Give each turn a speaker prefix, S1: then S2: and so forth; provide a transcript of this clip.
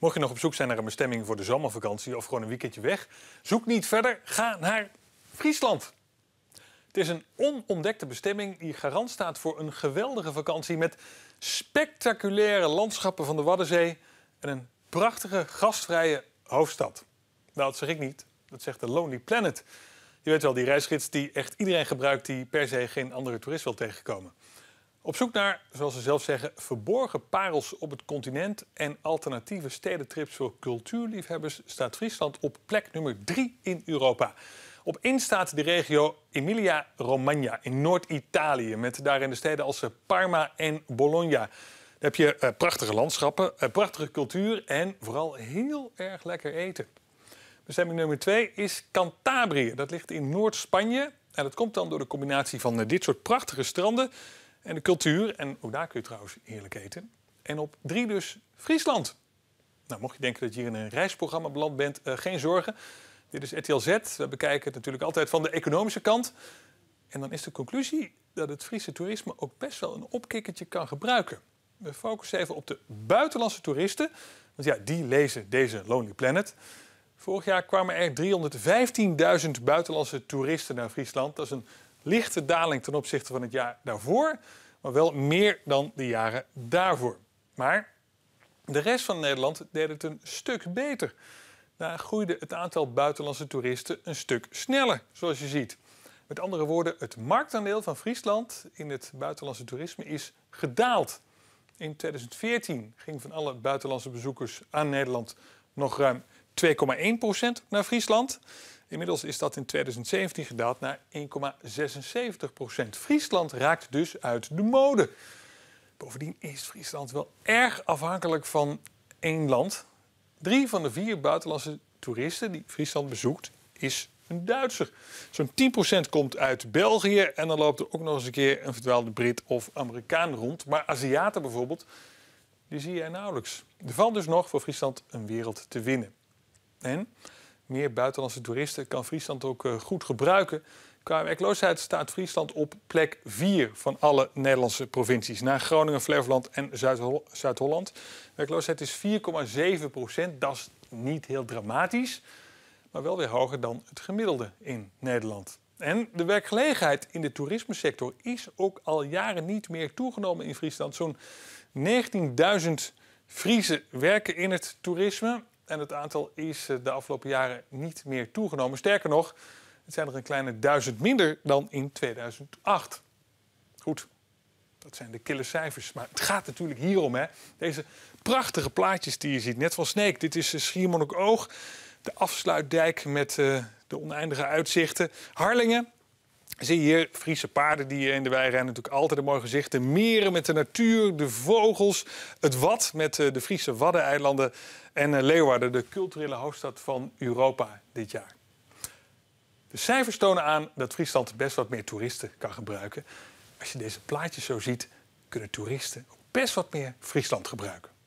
S1: Mocht je nog op zoek zijn naar een bestemming voor de zomervakantie of gewoon een weekendje weg, zoek niet verder, ga naar Friesland. Het is een onontdekte bestemming die garant staat voor een geweldige vakantie met spectaculaire landschappen van de Waddenzee en een prachtige gastvrije hoofdstad. Nou, dat zeg ik niet, dat zegt de Lonely Planet. Je weet wel, die reisgids die echt iedereen gebruikt die per se geen andere toerist wil tegenkomen. Op zoek naar, zoals ze zelf zeggen, verborgen parels op het continent en alternatieve stedentrips voor cultuurliefhebbers staat Friesland op plek nummer 3 in Europa. Op één staat de regio Emilia-Romagna in Noord-Italië, met daarin de steden als eh, Parma en Bologna. Daar heb je eh, prachtige landschappen, eh, prachtige cultuur en vooral heel erg lekker eten. Bestemming nummer 2 is Cantabrië. Dat ligt in Noord-Spanje. En dat komt dan door de combinatie van dit soort prachtige stranden en de cultuur, en ook daar kun je trouwens heerlijk eten. En op drie dus Friesland. Nou, mocht je denken dat je hier in een reisprogramma beland bent, eh, geen zorgen. Dit is RTL Z. We bekijken het natuurlijk altijd van de economische kant. En dan is de conclusie dat het Friese toerisme ook best wel een opkikkertje kan gebruiken. We focussen even op de buitenlandse toeristen. Want ja, die lezen deze Lonely Planet. Vorig jaar kwamen er 315.000 buitenlandse toeristen naar Friesland. Dat is een lichte daling ten opzichte van het jaar daarvoor, maar wel meer dan de jaren daarvoor. Maar de rest van Nederland deed het een stuk beter. Daar groeide het aantal buitenlandse toeristen een stuk sneller, zoals je ziet. Met andere woorden, het marktaandeel van Friesland in het buitenlandse toerisme is gedaald. In 2014 ging van alle buitenlandse bezoekers aan Nederland nog ruim 2,1% naar Friesland. Inmiddels is dat in 2017 gedaald naar 1,76 Friesland raakt dus uit de mode. Bovendien is Friesland wel erg afhankelijk van één land. Drie van de vier buitenlandse toeristen die Friesland bezoekt, is een Duitser. Zo'n 10% komt uit België en dan loopt er ook nog eens een keer een verdwaalde Brit of Amerikaan rond. Maar Aziaten bijvoorbeeld, die zie je nauwelijks. Er valt dus nog voor Friesland een wereld te winnen. En meer buitenlandse toeristen kan Friesland ook eh, goed gebruiken. Qua werkloosheid staat Friesland op plek 4 van alle Nederlandse provincies. Na Groningen, Flevoland en Zuid-Holland. Werkloosheid is 4,7 procent. Dat is niet heel dramatisch, maar wel weer hoger dan het gemiddelde in Nederland. En de werkgelegenheid in de toerismesector is ook al jaren niet meer toegenomen in Friesland. Zo'n 19.000 Friese werken in het toerisme. En het aantal is eh, de afgelopen jaren niet meer toegenomen. Sterker nog, het zijn er een kleine duizend minder dan in 2008. Goed, dat zijn de kille cijfers. Maar het gaat natuurlijk hierom, hè. Deze prachtige plaatjes die je ziet, net van Sneek. Dit is eh, Schiermonnikoog, de afsluitdijk met eh, de oneindige uitzichten. Harlingen, Zie je hier Friese paarden die in de wei rennen. Natuurlijk altijd een mooi gezicht. De meren met de natuur, de vogels, het wat met eh, de Friese Waddeneilanden. En eh, Leeuwarden, de culturele hoofdstad van Europa dit jaar. De cijfers tonen aan dat Friesland best wat meer toeristen kan gebruiken. Als je deze plaatjes zo ziet, kunnen toeristen ook best wat meer Friesland gebruiken.